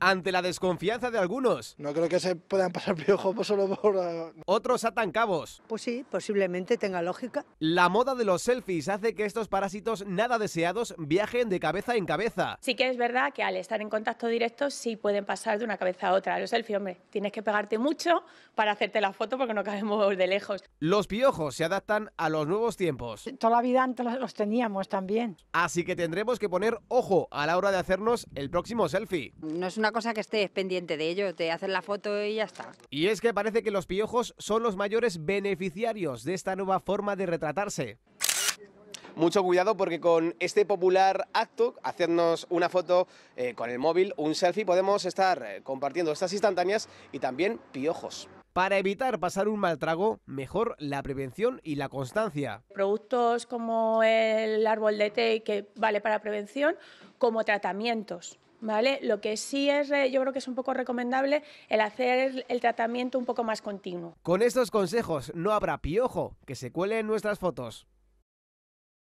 ante la desconfianza de algunos. No creo que se puedan pasar piojos solo por... Ah. Otros atan cabos. Pues sí, posiblemente tenga lógica. La moda de los selfies hace que estos parásitos nada deseados viajen de cabeza en cabeza. Sí que es verdad que al estar en contacto directo sí pueden pasar de una cabeza a otra. Los selfies, hombre, tienes que pegarte mucho para hacerte la foto porque no cabemos de lejos. Los piojos se adaptan a los nuevos tiempos. Toda la vida antes los teníamos también. Así que tendremos que poner ojo a la hora de hacernos el próximo selfie. No es una cosa que estés pendiente de ello, te hacen la foto y ya está. Y es que parece que los piojos son los mayores beneficiarios de esta nueva forma de retratarse mucho cuidado porque con este popular acto, hacernos una foto eh, con el móvil, un selfie, podemos estar eh, compartiendo estas instantáneas y también piojos. Para evitar pasar un mal trago, mejor la prevención y la constancia. Productos como el árbol de té que vale para prevención, como tratamientos. ¿vale? Lo que sí es, yo creo que es un poco recomendable el hacer el tratamiento un poco más continuo. Con estos consejos no habrá piojo que se cuele en nuestras fotos.